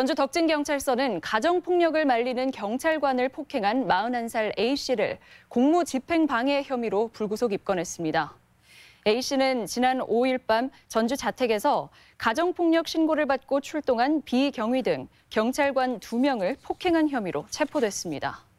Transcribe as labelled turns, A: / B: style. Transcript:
A: 전주 덕진경찰서는 가정폭력을 말리는 경찰관을 폭행한 41살 A씨를 공무집행방해 혐의로 불구속 입건했습니다. A씨는 지난 5일 밤 전주 자택에서 가정폭력 신고를 받고 출동한 비경위 등 경찰관 2명을 폭행한 혐의로 체포됐습니다.